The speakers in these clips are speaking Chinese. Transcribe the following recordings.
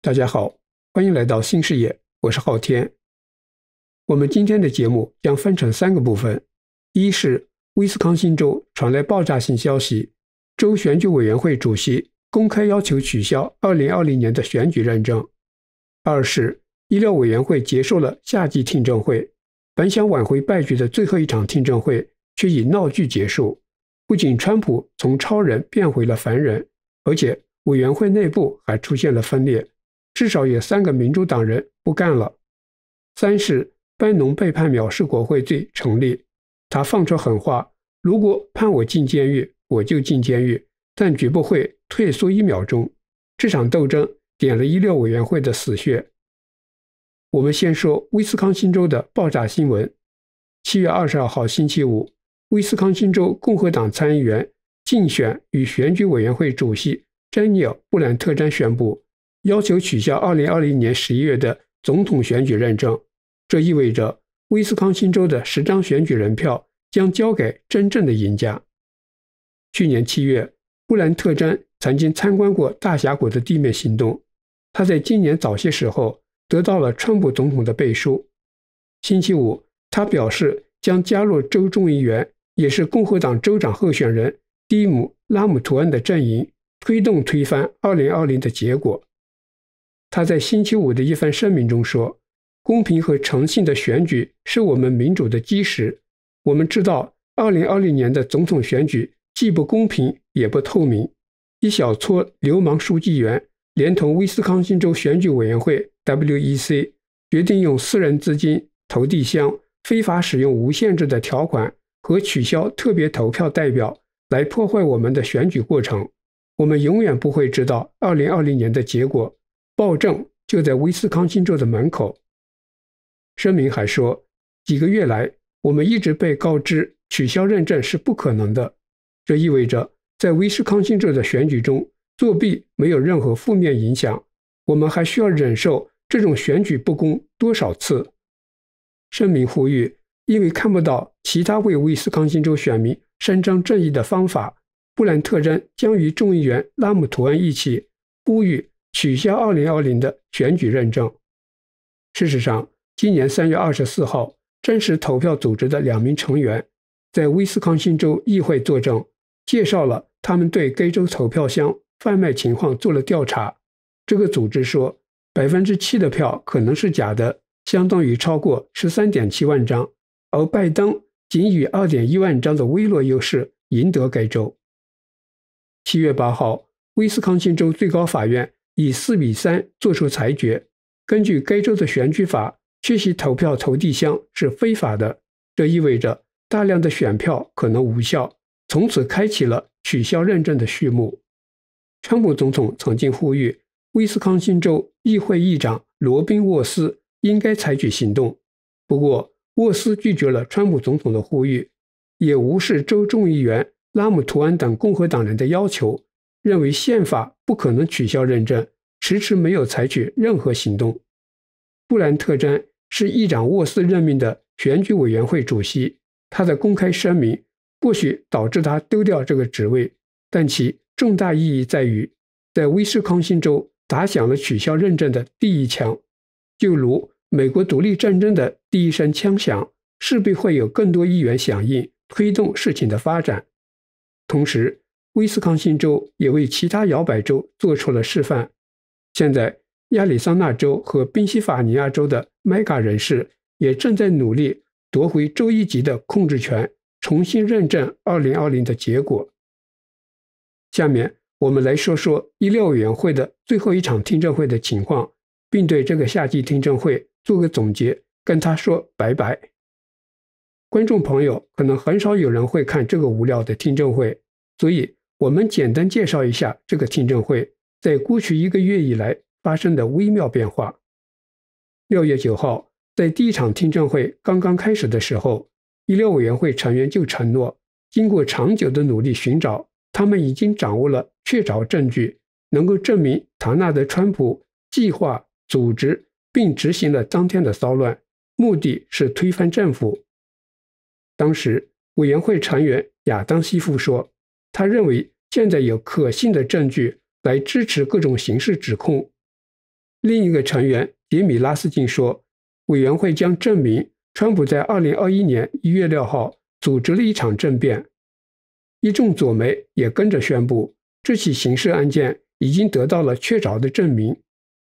大家好，欢迎来到新视野，我是昊天。我们今天的节目将分成三个部分：一是威斯康星州传来爆炸性消息，州选举委员会主席公开要求取消2020年的选举认证；二是医疗委员会结束了夏季听证会，本想挽回败局的最后一场听证会却以闹剧结束。不仅川普从超人变回了凡人，而且委员会内部还出现了分裂。至少有三个民主党人不干了。三是班农被判藐视国会罪成立，他放出狠话：如果判我进监狱，我就进监狱，但绝不会退缩一秒钟。这场斗争点了医疗委员会的死穴。我们先说威斯康星州的爆炸新闻。七月二十二号星期五，威斯康星州共和党参议员竞选与选举委员会主席詹尔·布兰特詹宣布。要求取消2020年11月的总统选举认证，这意味着威斯康星州的十张选举人票将交给真正的赢家。去年七月，布兰特詹曾经参观过大峡谷的地面行动。他在今年早些时候得到了川普总统的背书。星期五，他表示将加入州众议员，也是共和党州长候选人蒂姆拉姆图恩的阵营，推动推翻2020的结果。他在星期五的一番声明中说：“公平和诚信的选举是我们民主的基石。我们知道，2020年的总统选举既不公平也不透明。一小撮流氓书记员，连同威斯康星州选举委员会 （WEC） 决定用私人资金投递箱，非法使用无限制的条款和取消特别投票代表，来破坏我们的选举过程。我们永远不会知道2020年的结果。”暴政就在威斯康星州的门口。声明还说，几个月来，我们一直被告知取消认证是不可能的。这意味着，在威斯康星州的选举中，作弊没有任何负面影响。我们还需要忍受这种选举不公多少次？声明呼吁，因为看不到其他为威斯康星州选民伸张正义的方法，布兰特珍将与众议员拉姆图恩一起呼吁。取消二零二零的选举认证。事实上，今年三月二十四号，真实投票组织的两名成员在威斯康星州议会作证，介绍了他们对该州投票箱贩卖情况做了调查。这个组织说，百分之七的票可能是假的，相当于超过十三点七万张，而拜登仅以二点一万张的微弱优势赢得该州。七月八号，威斯康星州最高法院。以四比三作出裁决。根据该州的选举法，缺席投票投递箱是非法的，这意味着大量的选票可能无效。从此，开启了取消认证的序幕。川普总统曾经呼吁威斯康星州议会议长罗宾沃斯应该采取行动，不过沃斯拒绝了川普总统的呼吁，也无视州众议员拉姆图安等共和党人的要求。认为宪法不可能取消认证，迟迟没有采取任何行动。布兰特詹是议长沃斯任命的选举委员会主席，他的公开声明或许导致他丢掉这个职位，但其重大意义在于，在威斯康星州打响了取消认证的第一枪。就如美国独立战争的第一声枪响，势必会有更多议员响应，推动事情的发展。同时，威斯康星州也为其他摇摆州做出了示范。现在，亚利桑那州和宾夕法尼亚州的麦 a 人士也正在努力夺回州一级的控制权，重新认证2020的结果。下面我们来说说医疗委员会的最后一场听证会的情况，并对这个夏季听证会做个总结，跟他说拜拜。观众朋友可能很少有人会看这个无聊的听证会，所以。我们简单介绍一下这个听证会在过去一个月以来发生的微妙变化。六月九号，在第一场听证会刚刚开始的时候，医疗委员会成员就承诺，经过长久的努力寻找，他们已经掌握了确凿证据，能够证明唐纳德·川普计划、组织并执行了当天的骚乱，目的是推翻政府。当时，委员会成员亚当西夫说。他认为现在有可信的证据来支持各种刑事指控。另一个成员杰米拉斯金说：“委员会将证明川普在2021年1月6号组织了一场政变。”一众左媒也跟着宣布，这起刑事案件已经得到了确凿的证明。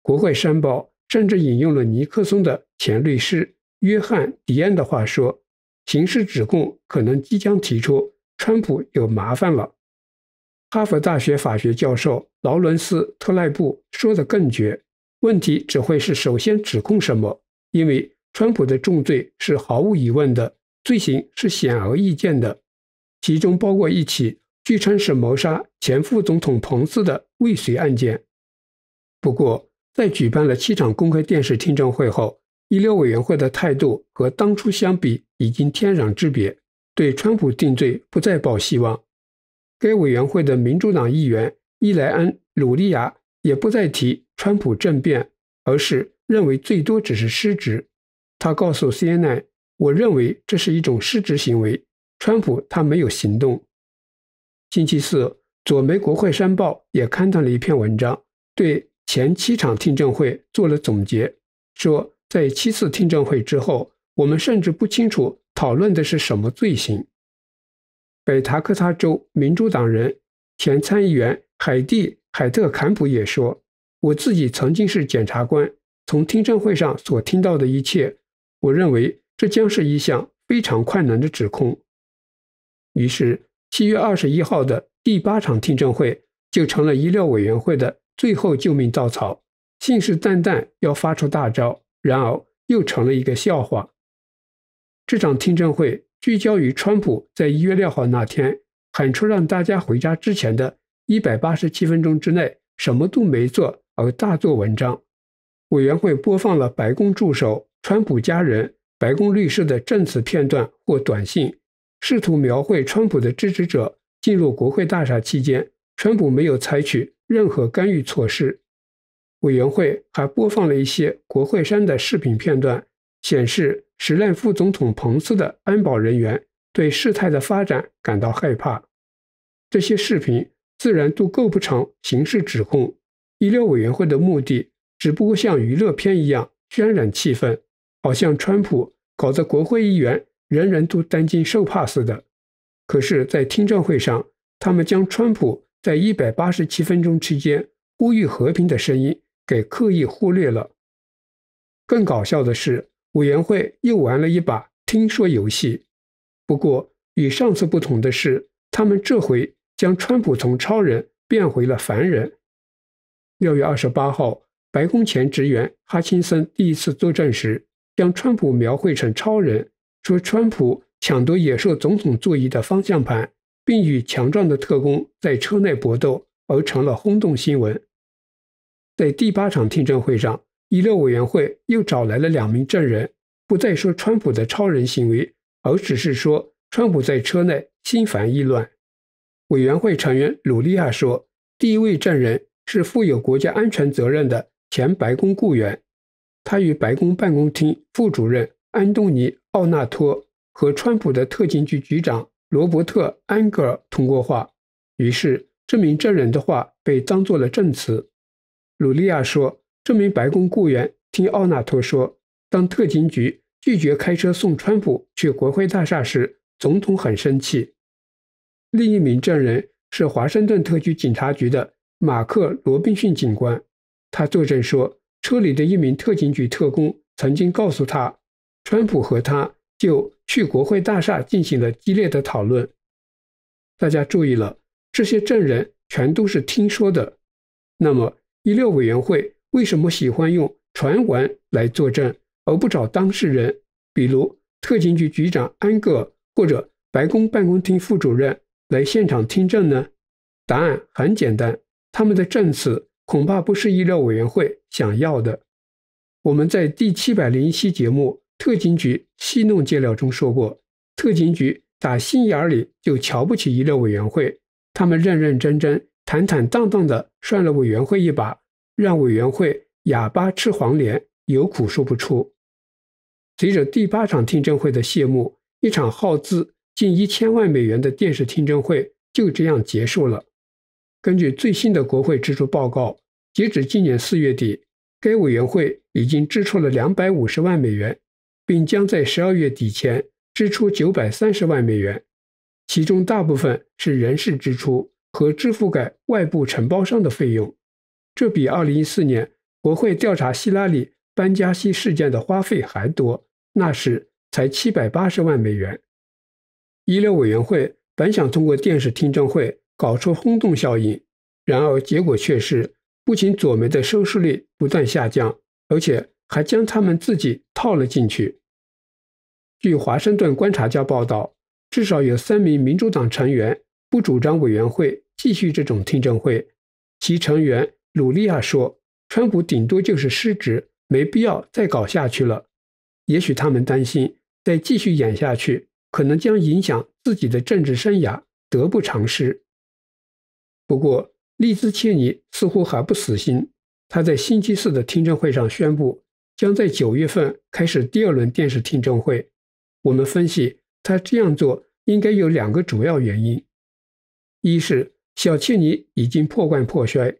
国外山报甚至引用了尼克松的前律师约翰·迪安的话说：“刑事指控可能即将提出。”川普有麻烦了。哈佛大学法学教授劳伦斯特赖布说的更绝：“问题只会是首先指控什么，因为川普的重罪是毫无疑问的，罪行是显而易见的，其中包括一起据称是谋杀前副总统彭斯的未遂案件。”不过，在举办了七场公开电视听证会后，医疗委员会的态度和当初相比已经天壤之别。对川普定罪不再抱希望，该委员会的民主党议员伊莱恩·鲁利亚也不再提川普政变，而是认为最多只是失职。他告诉 CNN：“ 我认为这是一种失职行为，川普他没有行动。”星期四，左媒《国会山报》也刊登了一篇文章，对前七场听证会做了总结，说在七次听证会之后，我们甚至不清楚。讨论的是什么罪行？北达科他州民主党人、前参议员海蒂·海特·坎普也说：“我自己曾经是检察官，从听证会上所听到的一切，我认为这将是一项非常困难的指控。”于是，七月二十一号的第八场听证会就成了医疗委员会的最后救命稻草，信誓旦旦要发出大招，然而又成了一个笑话。这场听证会聚焦于川普在一月六号那天喊出“让大家回家”之前的187分钟之内什么都没做而大做文章。委员会播放了白宫助手、川普家人、白宫律师的证词片段或短信，试图描绘川普的支持者进入国会大厦期间，川普没有采取任何干预措施。委员会还播放了一些国会山的视频片段，显示。时任副总统彭斯的安保人员对事态的发展感到害怕。这些视频自然都构不成刑事指控。医疗委员会的目的只不过像娱乐片一样渲染气氛，好像川普搞得国会议员人人都担惊受怕似的。可是，在听证会上，他们将川普在一百八十七分钟期间呼吁和平的声音给刻意忽略了。更搞笑的是。委员会又玩了一把听说游戏，不过与上次不同的是，他们这回将川普从超人变回了凡人。六月二十八号，白宫前职员哈钦森第一次作证时，将川普描绘成超人，说川普抢夺野兽总统座椅的方向盘，并与强壮的特工在车内搏斗，而成了轰动新闻。在第八场听证会上。医疗委员会又找来了两名证人，不再说川普的超人行为，而只是说川普在车内心烦意乱。委员会成员鲁利亚说：“第一位证人是负有国家安全责任的前白宫雇员，他与白宫办公厅副主任安东尼奥纳托和川普的特勤局局长罗伯特安格尔通过话，于是这名证人的话被当做了证词。”鲁利亚说。这名白宫雇员听奥纳托说，当特勤局拒绝开车送川普去国会大厦时，总统很生气。另一名证人是华盛顿特区警察局的马克·罗宾逊警官，他作证说，车里的一名特勤局特工曾经告诉他，川普和他就去国会大厦进行了激烈的讨论。大家注意了，这些证人全都是听说的。那么，一六委员会。为什么喜欢用传闻来作证，而不找当事人，比如特勤局局长安格或者白宫办公厅副主任来现场听证呢？答案很简单，他们的证词恐怕不是医疗委员会想要的。我们在第七百零一期节目《特勤局戏弄医料》中说过，特勤局打心眼里就瞧不起医疗委员会，他们认认真真、坦坦荡荡地涮了委员会一把。让委员会哑巴吃黄连，有苦说不出。随着第八场听证会的谢幕，一场耗资近一千万美元的电视听证会就这样结束了。根据最新的国会支出报告，截止今年四月底，该委员会已经支出了两百五十万美元，并将在十二月底前支出九百三十万美元，其中大部分是人事支出和支付给外部承包商的费用。这比二零一四年国会调查希拉里班加西事件的花费还多，那时才七百八十万美元。医疗委员会本想通过电视听证会搞出轰动效应，然而结果却是不仅左媒的收视率不断下降，而且还将他们自己套了进去。据《华盛顿观察家》报道，至少有三名民主党成员不主张委员会继续这种听证会，其成员。鲁利亚说：“川普顶多就是失职，没必要再搞下去了。也许他们担心再继续演下去，可能将影响自己的政治生涯，得不偿失。”不过，利兹切尼似乎还不死心。他在星期四的听证会上宣布，将在九月份开始第二轮电视听证会。我们分析，他这样做应该有两个主要原因：一是小切尼已经破罐破摔。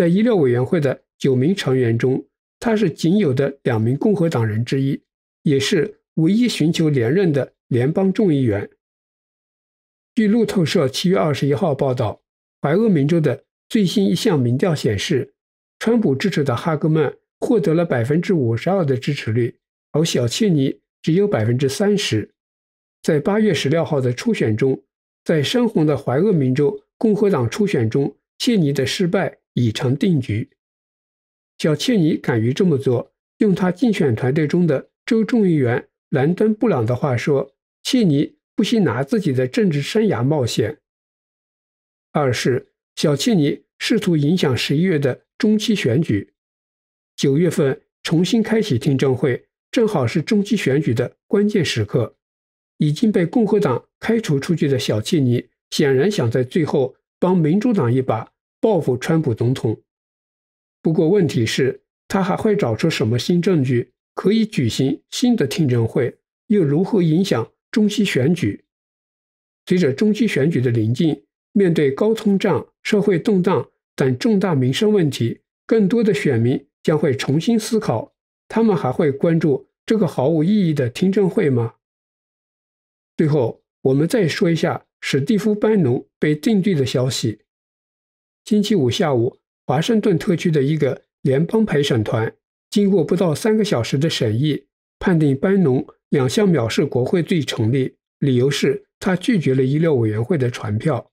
在医疗委员会的九名成员中，他是仅有的两名共和党人之一，也是唯一寻求连任的联邦众议员。据路透社七月二十一号报道，怀俄明州的最新一项民调显示，川普支持的哈格曼获得了百分之五十二的支持率，而小切尼只有百分之三十。在八月十六号的初选中，在深红的怀俄明州共和党初选中，切尼的失败。已成定局。小切尼敢于这么做，用他竞选团队中的州众议员兰登·布朗的话说，切尼不惜拿自己的政治生涯冒险。二是小切尼试图影响十一月的中期选举。九月份重新开启听证会，正好是中期选举的关键时刻。已经被共和党开除出去的小切尼，显然想在最后帮民主党一把。报复川普总统。不过，问题是，他还会找出什么新证据？可以举行新的听证会？又如何影响中期选举？随着中期选举的临近，面对高通胀、社会动荡等重大民生问题，更多的选民将会重新思考：他们还会关注这个毫无意义的听证会吗？最后，我们再说一下史蒂夫·班农被定罪的消息。星期五下午，华盛顿特区的一个联邦陪审团经过不到三个小时的审议，判定班农两项藐视国会罪成立。理由是他拒绝了医疗委员会的传票。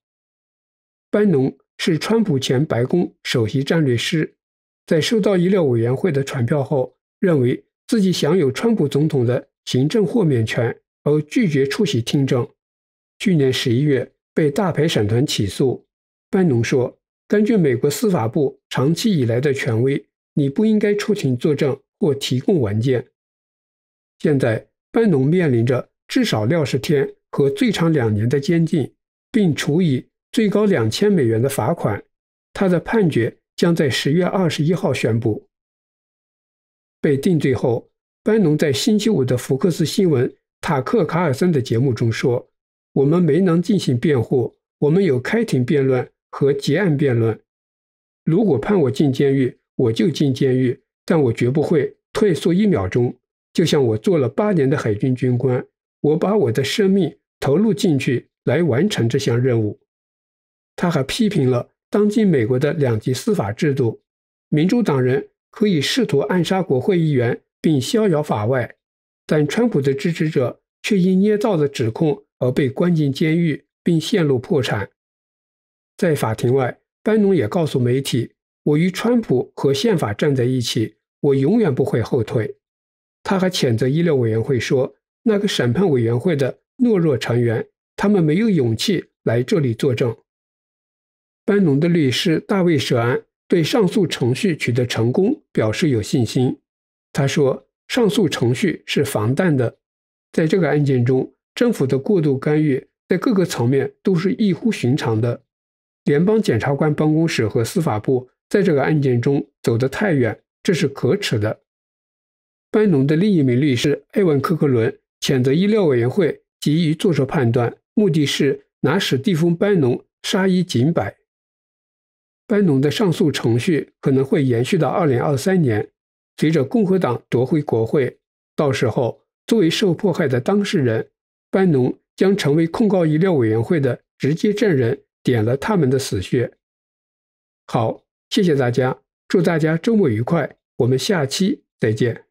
班农是川普前白宫首席战略师，在收到医疗委员会的传票后，认为自己享有川普总统的行政豁免权，而拒绝出席听证。去年十一月被大陪审团起诉，班农说。根据美国司法部长期以来的权威，你不应该出庭作证或提供文件。现在，班农面临着至少六十天和最长两年的监禁，并处以最高两千美元的罚款。他的判决将在十月二十一号宣布。被定罪后，班农在星期五的福克斯新闻塔克卡尔森的节目中说：“我们没能进行辩护，我们有开庭辩论。”和结案辩论，如果判我进监狱，我就进监狱，但我绝不会退缩一秒钟。就像我做了八年的海军军官，我把我的生命投入进去来完成这项任务。他还批评了当今美国的两级司法制度：民主党人可以试图暗杀国会议员并逍遥法外，但川普的支持者却因捏造的指控而被关进监狱并陷入破产。在法庭外，班农也告诉媒体：“我与川普和宪法站在一起，我永远不会后退。”他还谴责医疗委员会说：“那个审判委员会的懦弱成员，他们没有勇气来这里作证。”班农的律师大卫舍安对上诉程序取得成功表示有信心。他说：“上诉程序是防弹的，在这个案件中，政府的过度干预在各个层面都是异乎寻常的。”联邦检察官办公室和司法部在这个案件中走得太远，这是可耻的。班农的另一名律师艾文·科克伦谴责医疗委员会急于做出判断，目的是拿史蒂芬·班农杀一儆百。班农的上诉程序可能会延续到二零二三年，随着共和党夺回国会，到时候作为受迫害的当事人，班农将成为控告医疗委员会的直接证人。点了他们的死穴，好，谢谢大家，祝大家周末愉快，我们下期再见。